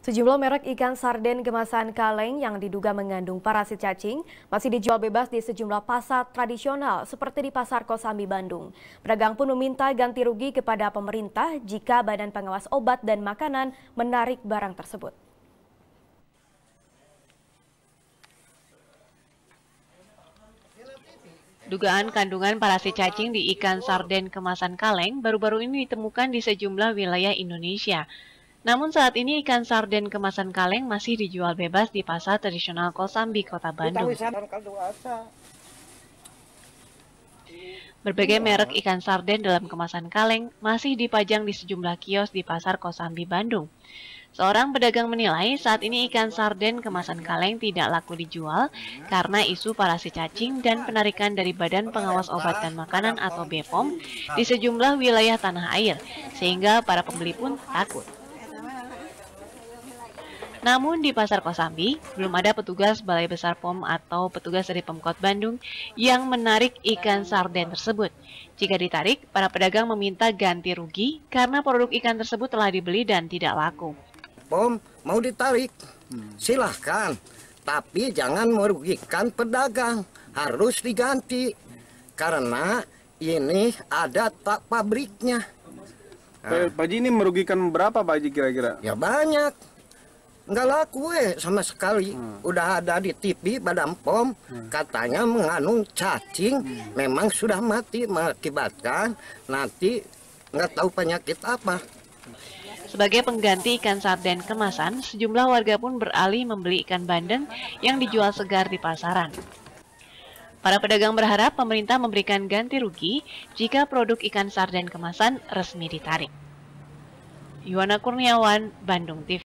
Sejumlah merek ikan sarden kemasan kaleng yang diduga mengandung parasit cacing masih dijual bebas di sejumlah pasar tradisional seperti di Pasar Kosambi, Bandung. Pedagang pun meminta ganti rugi kepada pemerintah jika Badan Pengawas Obat dan Makanan menarik barang tersebut. Dugaan kandungan parasit cacing di ikan sarden kemasan kaleng baru-baru ini ditemukan di sejumlah wilayah Indonesia. Namun saat ini ikan sarden kemasan kaleng masih dijual bebas di pasar tradisional Kosambi, Kota Bandung. Berbagai iya. merek ikan sarden dalam kemasan kaleng masih dipajang di sejumlah kios di pasar Kosambi, Bandung. Seorang pedagang menilai saat ini ikan sarden kemasan kaleng tidak laku dijual karena isu parasi cacing dan penarikan dari Badan Pengawas Obat dan Makanan atau BPOM di sejumlah wilayah tanah air, sehingga para pembeli pun takut. Namun di Pasar Kosambi, belum ada petugas Balai Besar POM atau petugas dari Pemkot Bandung yang menarik ikan sarden tersebut. Jika ditarik, para pedagang meminta ganti rugi karena produk ikan tersebut telah dibeli dan tidak laku. POM mau ditarik, hmm. silahkan, tapi jangan merugikan pedagang, harus diganti karena ini ada tak pabriknya. Nah. Pak Haji ini merugikan berapa Pak Haji kira-kira? Ya banyak nggak laku we. Eh, sama sekali hmm. udah ada di TV Badan POM hmm. katanya mengandung cacing hmm. memang sudah mati mengakibatkan nanti nggak tahu penyakit apa sebagai pengganti ikan sarden kemasan, sejumlah warga pun beralih membeli ikan bandeng yang dijual segar di pasaran. Para pedagang berharap pemerintah memberikan ganti rugi jika produk ikan sarden kemasan resmi ditarik. Yuwana Kurniawan, Bandung TV